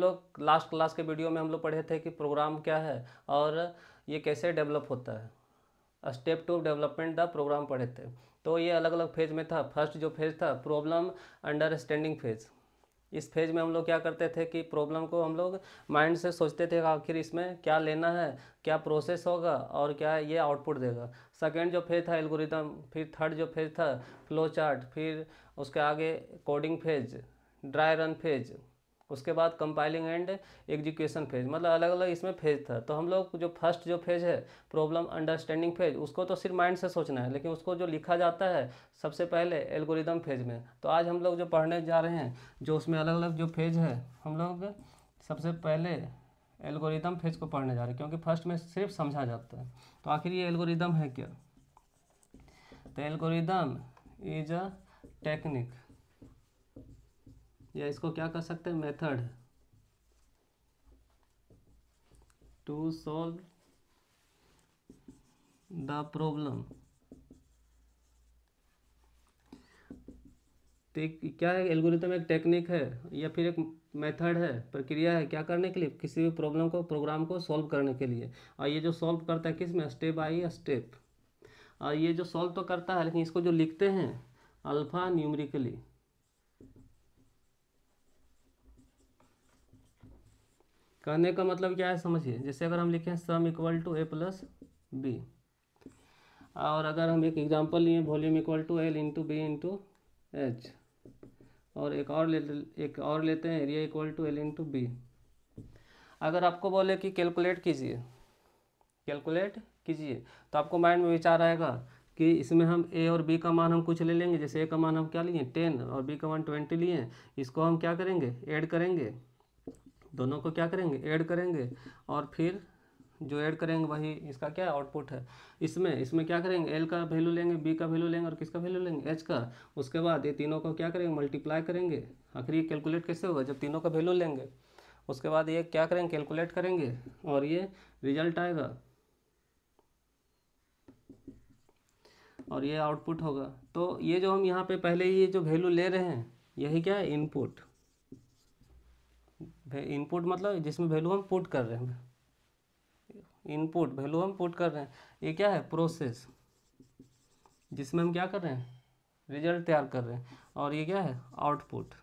लोग last class के video में हम लोग पढ़े थे कि प्रोग्राम क्या है और ये कैसे डेवलप होता है step to development the program पढ़े थे तो ये अलग अलग फेज में था फर्स्ट जो फेज था प्रॉब्लम अंडरस्टैंडिंग फेज इस फेज में हम लोग क्या करते थे कि प्रॉब्लम को हम लोग माइंड से सोचते थे आखिर इसमें क्या लेना है क्या प्रोसेस होगा और क्या ये आउटपुट देगा सेकेंड जो फेज था एल्गोरिदम फिर थर्ड जो फेज था फ्लो चार्ट फिर उसके आगे coding phase dry run phase उसके बाद कंपाइलिंग एंड एग्जीक्यूशन फेज मतलब अलग अलग इसमें फेज था तो हम लोग जो फर्स्ट जो फेज है प्रॉब्लम अंडरस्टैंडिंग फेज उसको तो सिर्फ माइंड से सोचना है लेकिन उसको जो लिखा जाता है सबसे पहले एल्गोरिदम फेज में तो आज हम लोग जो पढ़ने जा रहे हैं जो उसमें अलग अलग जो फेज है हम लोग सबसे पहले एल्गोरिदम फेज को पढ़ने जा रहे हैं क्योंकि फर्स्ट में सिर्फ समझा जाता है तो आखिर ये एल्गोरिदम है क्या तो एल्गोरिदम इज अ टेक्निक या इसको क्या कर सकते हैं method to solve the problem क्या है एल्गोरिथम एक टेक्निक है या फिर एक मेथड है प्रक्रिया है क्या करने के लिए किसी भी प्रॉब्लम को प्रोग्राम को सॉल्व करने के लिए और ये जो सॉल्व करता है किस में स्टेप बाई स्टेप और ये जो सॉल्व तो करता है लेकिन इसको जो लिखते हैं अल्फ़ा न्यूमरिकली कहने का मतलब क्या है समझिए जैसे अगर हम लिखें sum equal to A plus B और अगर हम एक एग्जांपल लिए volume equal to L into B into H और एक और ले एक और लेते हैं area equal to L into B अगर आपको बोले कि कैलकुलेट कीजिए कैलकुलेट कीजिए तो आपको माइंड में विचार आएगा कि इसमें हम ए और बी का मान हम कुछ ले लेंगे जैसे ए का मान हम क्या लिए टेन और बी का मान ट्वेंटी लिए इसको हम क्या करेंगे ऐड करेंगे दोनों को क्या करेंगे ऐड करेंगे और फिर जो ऐड करेंगे वही इसका क्या आउटपुट है इसमें इसमें क्या करेंगे एल का वैल्यू लेंगे बी का वैल्यू लेंगे और किसका वैल्यू लेंगे एच का उसके बाद ये तीनों को क्या करेंगे मल्टीप्लाई करेंगे आखिर ये कैलकुलेट कैसे होगा जब तीनों का वैल्यू लेंगे उसके बाद ये क्या करेंगे कैलकुलेट करेंगे और ये रिजल्ट आएगा और ये आउटपुट होगा तो ये जो हम यहाँ पे पहले ये जो वैल्यू ले रहे हैं यही क्या है इनपुट इनपुट मतलब जिसमें वैल्यू हम पुट कर रहे हैं इनपुट वैल्यू हम पुट कर रहे हैं ये क्या है प्रोसेस जिसमें हम क्या कर रहे हैं रिजल्ट तैयार कर रहे हैं और ये क्या है आउटपुट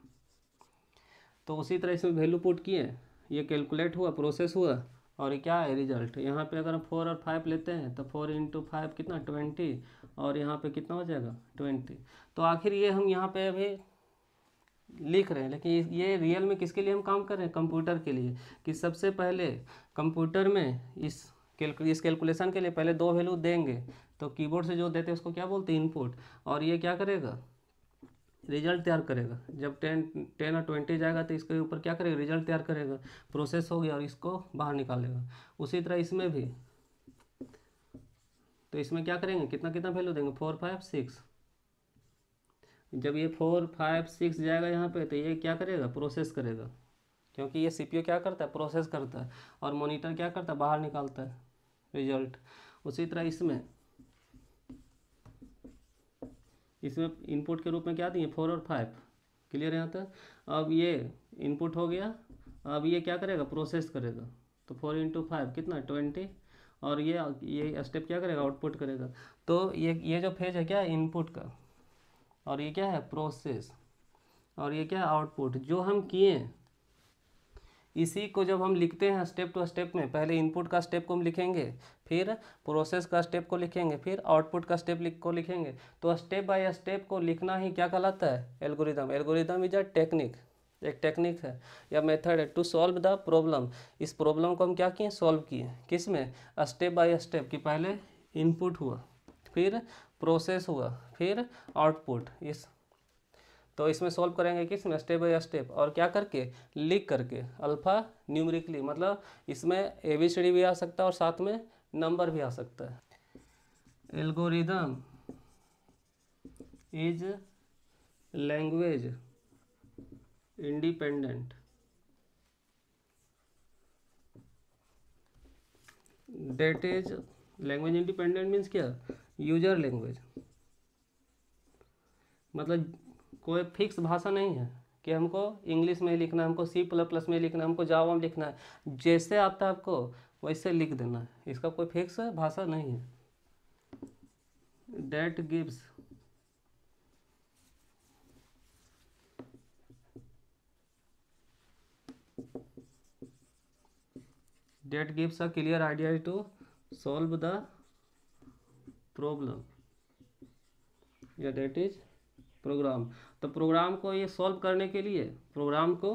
तो उसी तरह इसमें वैल्यू पुट किए ये कैलकुलेट हुआ प्रोसेस हुआ और ये क्या है रिजल्ट यहाँ पे अगर हम फोर और फाइव लेते हैं तो फोर इंटू फाइव कितना ट्वेंटी और यहाँ पे कितना हो जाएगा ट्वेंटी तो आखिर ये हम यहाँ पे अभी लिख रहे हैं लेकिन ये रियल में किसके लिए हम काम कर रहे हैं कंप्यूटर के लिए कि सबसे पहले कंप्यूटर में इस कैलकुल इस कैलकुलेशन के लिए पहले दो वैल्यू देंगे तो कीबोर्ड से जो देते हैं उसको क्या बोलते हैं इनपुट और ये क्या करेगा रिजल्ट तैयार करेगा जब टेन टेन और ट्वेंटी जाएगा तो इसके ऊपर क्या करेगा रिजल्ट तैयार करेगा प्रोसेस हो गया और इसको बाहर निकालेगा उसी तरह इसमें भी तो इसमें क्या करेंगे कितना कितना वैल्यू देंगे फोर फाइव सिक्स जब ये फोर फाइव सिक्स जाएगा यहाँ पे तो ये क्या करेगा प्रोसेस करेगा क्योंकि ये सीपीयू क्या करता है प्रोसेस करता है और मॉनिटर क्या करता है बाहर निकालता है रिजल्ट उसी तरह इसमें इसमें इनपुट के रूप में क्या दिए फोर और फाइव क्लियर यहाँ तक अब ये इनपुट हो गया अब ये क्या करेगा प्रोसेस करेगा तो फोर इंटू फाइव कितना ट्वेंटी और ये ये स्टेप क्या करेगा आउटपुट करेगा तो ये ये जो फेज है क्या इनपुट का और ये क्या है प्रोसेस और ये क्या है आउटपुट जो हम किए इसी को जब हम लिखते हैं स्टेप टू स्टेप में पहले इनपुट का स्टेप को हम लिखेंगे फिर प्रोसेस का स्टेप को लिखेंगे फिर आउटपुट का स्टेप को लिखेंगे तो स्टेप बाय स्टेप को लिखना ही क्या कहलाता है algorithm algorithm is a technique एक टेक्निक है या मेथड है टू सॉल्व द प्रॉब्लम इस प्रॉब्लम को हम क्या किए सॉल्व किए किस में स्टेप बाय स्टेप कि पहले इनपुट हुआ फिर प्रोसेस हुआ फिर आउटपुट इस तो इसमें सॉल्व करेंगे किस में स्टेप बाई स्टेप और क्या करके लिख करके अल्फ़ा न्यूमरिकली मतलब इसमें ए बी सी डी भी आ सकता है और साथ में नंबर भी आ सकता है algorithm is language independent that is language independent means क्या यूजर लैंग्वेज मतलब कोई फिक्स भाषा नहीं है कि हमको इंग्लिश में लिखना है हमको सी प्लस प्लस में लिखना है हमको जावा में लिखना है जैसे आता है आपको वैसे लिख देना है इसका कोई फिक्स भाषा नहीं है that gives that gives a clear idea to solve the problem या डेट इज प्रोग्राम तो प्रोग्राम को ये सॉल्व करने के लिए प्रोग्राम को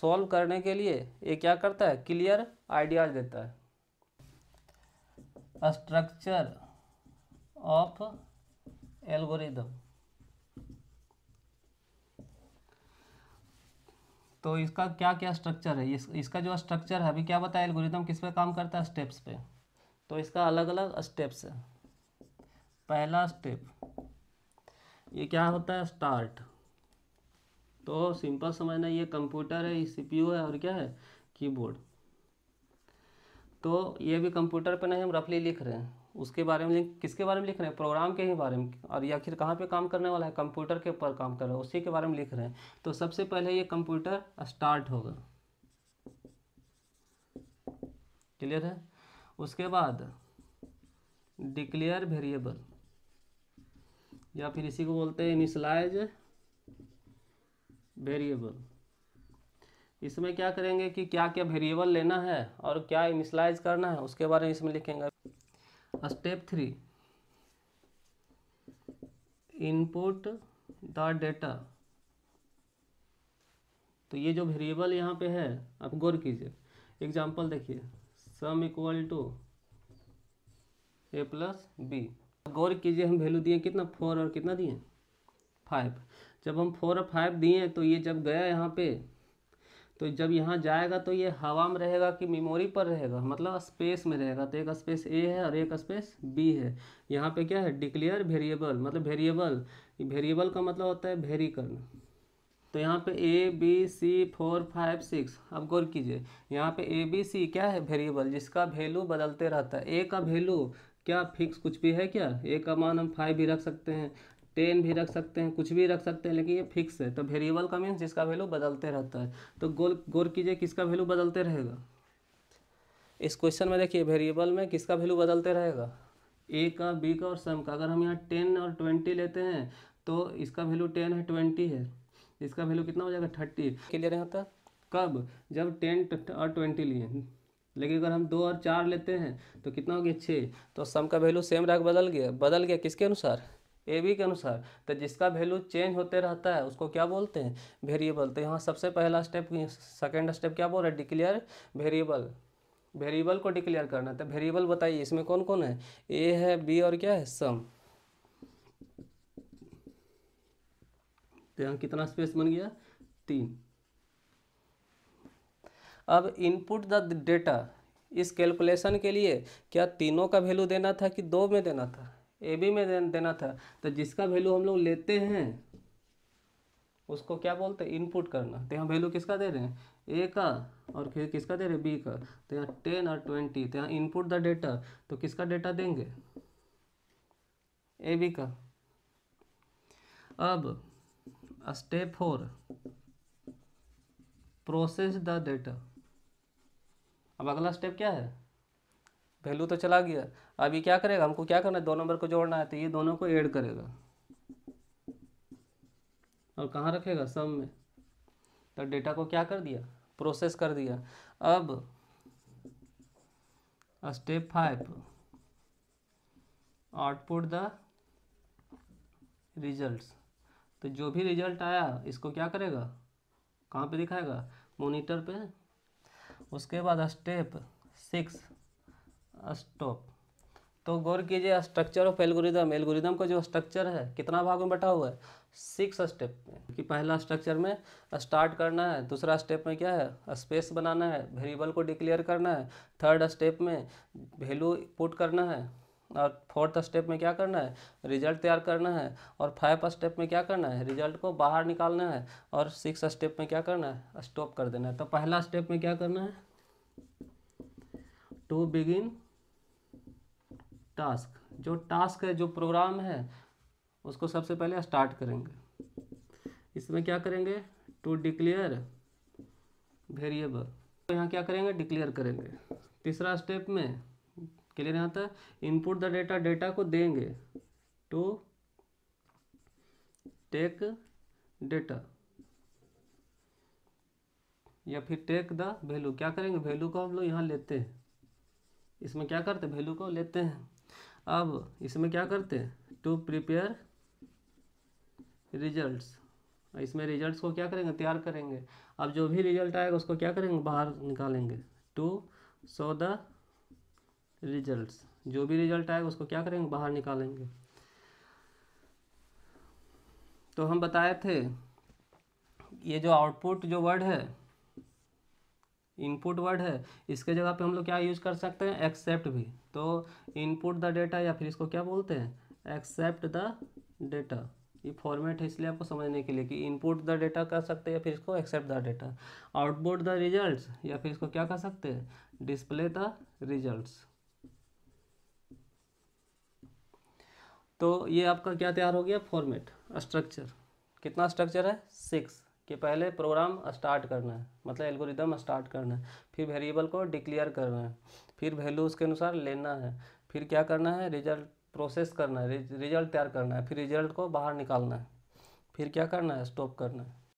सॉल्व करने के लिए ये क्या करता है क्लियर आइडियाज देता है स्ट्रक्चर ऑफ एल्गोरिदम तो इसका क्या क्या स्ट्रक्चर है इस, इसका जो स्ट्रक्चर है अभी क्या बताया एल्गोरिदम किस पे काम करता है स्टेप्स पे तो इसका अलग अलग स्टेप्स है पहला स्टेप ये क्या होता है स्टार्ट तो सिंपल समझना ये कंप्यूटर है ये सीपीयू है और क्या है कीबोर्ड तो ये भी कंप्यूटर पर नहीं हम रफली लिख रहे हैं उसके बारे में किसके बारे में लिख रहे हैं प्रोग्राम के ही बारे में और या फिर कहाँ पे काम करने वाला है कंप्यूटर के ऊपर काम कर रहा है उसी के बारे में लिख रहे हैं तो सबसे पहले ये कंप्यूटर स्टार्ट होगा क्लियर है उसके बाद डिक्लेयर वेरिएबल या फिर इसी को बोलते हैं इनिशलाइज वेरिएबल इसमें क्या करेंगे कि क्या क्या वेरिएबल लेना है और क्या इनिशलाइज करना है उसके बारे में इसमें लिखेंगे step three input the data तो ये जो वेरिएबल यहाँ पे है आप गौर कीजिए एग्जाम्पल देखिए sum equal to A plus B गौर कीजिए हम वैल्यू दिए कितना फोर और कितना दिए फाइव जब हम फोर और फाइव दिए तो ये जब गया यहाँ पे तो जब यहाँ जाएगा तो ये हवा में रहेगा कि मेमोरी पर रहेगा मतलब स्पेस में रहेगा तो एक स्पेस ए है और एक स्पेस बी है यहाँ पे क्या है डिक्लेयर वेरिएबल मतलब वेरिएबल वेरिएबल का मतलब होता है वेरी करना तो यहाँ पे A B C four five six अब गौर कीजिए यहाँ पे ए बी सी क्या है वेरिएबल जिसका वैल्यू बदलते रहता है ए का वैल्यू क्या फिक्स कुछ भी है क्या एक का मान हम फाइव भी रख सकते हैं टेन भी रख सकते हैं कुछ भी रख सकते हैं लेकिन ये फिक्स है तो वेरिएबल का मीन्स जिसका वैल्यू बदलते रहता है तो गोल गौर कीजिए किसका वैल्यू बदलते रहेगा इस क्वेश्चन में देखिए वेरिएबल में किसका वैल्यू बदलते रहेगा ए का बी का और सम का अगर हम यहाँ टेन और ट्वेंटी लेते हैं तो इसका वैल्यू टेन है ट्वेंटी है इसका वैल्यू कितना हो जाएगा थर्टी क्लियर यहाँ तक कब जब टेन और ट्वेंटी लिए लेकिन अगर हम दो और चार लेते हैं तो कितना हो गया छः तो सम का वैल्यू सेम रहा बदल गया बदल गया किसके अनुसार ए बी के अनुसार तो जिसका वैल्यू चेंज होते रहता है उसको क्या बोलते हैं वेरिएबल तो यहाँ सबसे पहला स्टेप सेकेंड स्टेप क्या बोल रहा है डिक्लेयर वेरिएबल वेरिएबल को डिक्लेयर करना तो वेरिएबल बताइए इसमें कौन कौन है ए है बी और क्या है सम तो यहाँ कितना स्पेस बन गया तीन अब इनपुट द डेटा इस कैलकुलेशन के लिए क्या तीनों का वैल्यू देना था कि दो में देना था ए बी में देना था तो जिसका वैल्यू हम लोग लेते हैं उसको क्या बोलते हैं इनपुट करना तो यहाँ वैल्यू किसका दे रहे हैं ए का और फिर किसका दे रहे हैं बी का तो यहाँ टेन और ट्वेंटी तो यहाँ इनपुट द डेटा तो किसका डेटा देंगे ए बी का अब step four process the data अब अगला स्टेप क्या है वैल्यू तो चला गया अब ये क्या करेगा हमको क्या करना है दो नंबर को जोड़ना है तो ये दोनों को ऐड करेगा और कहाँ रखेगा सम में तो डेटा को क्या कर दिया प्रोसेस कर दिया अब step five output the results तो जो भी रिजल्ट आया इसको क्या करेगा कहाँ पे दिखाएगा मोनिटर पे उसके बाद स्टेप सिक्स स्टॉप तो गौर कीजिए स्ट्रक्चर ऑफ एल्गोरिदम एल्गोरिदम का जो स्ट्रक्चर है कितना भाग में बैठा हुआ है सिक्स स्टेप में कि पहला स्ट्रक्चर में स्टार्ट करना है दूसरा स्टेप में क्या है स्पेस बनाना है वेरिएबल को डिक्लेयर करना है थर्ड स्टेप में वैल्यू पुट करना है और फोर्थ स्टेप में क्या करना है रिजल्ट तैयार करना है और फाइव स्टेप में क्या करना है रिजल्ट को बाहर निकालना है और सिक्स स्टेप में क्या करना है स्टॉप कर देना है तो पहला स्टेप में क्या करना है टू बिगिन टास्क जो टास्क है जो प्रोग्राम है उसको सबसे पहले स्टार्ट करेंगे इसमें क्या करेंगे टू डिक्लेयर वेरिएबल तो यहाँ क्या करेंगे डिक्लेयर करेंगे तीसरा स्टेप में क्लियर यहाँ था इनपुट द डेटा डेटा को देंगे टू टेक डेटा या फिर टेक द वैल्यू क्या करेंगे वैल्यू को हम लोग यहाँ लेते हैं इसमें क्या करते हैं वैल्यू को लेते हैं अब इसमें क्या करते हैं टू प्रिपेयर रिजल्ट्स इसमें रिजल्ट्स को क्या करेंगे तैयार करेंगे अब जो भी रिजल्ट आएगा उसको क्या करेंगे बाहर निकालेंगे टू सो द रिजल्ट्स जो भी रिजल्ट आएगा उसको क्या करेंगे बाहर निकालेंगे तो हम बताए थे ये जो आउटपुट जो वर्ड है इनपुट वर्ड है इसके जगह पे हम लोग क्या यूज़ कर सकते हैं एक्सेप्ट भी तो इनपुट द डेटा या फिर इसको क्या बोलते हैं एक्सेप्ट द डेटा ये फॉर्मेट है इसलिए आपको समझने के लिए कि इनपुट द डेटा कर सकते हैं या फिर इसको accept the data output the results या फिर इसको क्या कर सकते हैं डिस्प्ले द रिजल्ट्स तो ये आपका क्या तैयार हो गया फॉर्मेट स्ट्रक्चर कितना स्ट्रक्चर है सिक्स कि पहले प्रोग्राम स्टार्ट करना है मतलब एल्गोरिदम स्टार्ट करना है फिर वेरिएबल को डिक्लेयर करना है फिर वैल्यू उसके अनुसार लेना है फिर क्या करना है रिजल्ट प्रोसेस करना है रिजल्ट तैयार करना है फिर रिजल्ट को बाहर निकालना है फिर क्या करना है स्टॉप करना है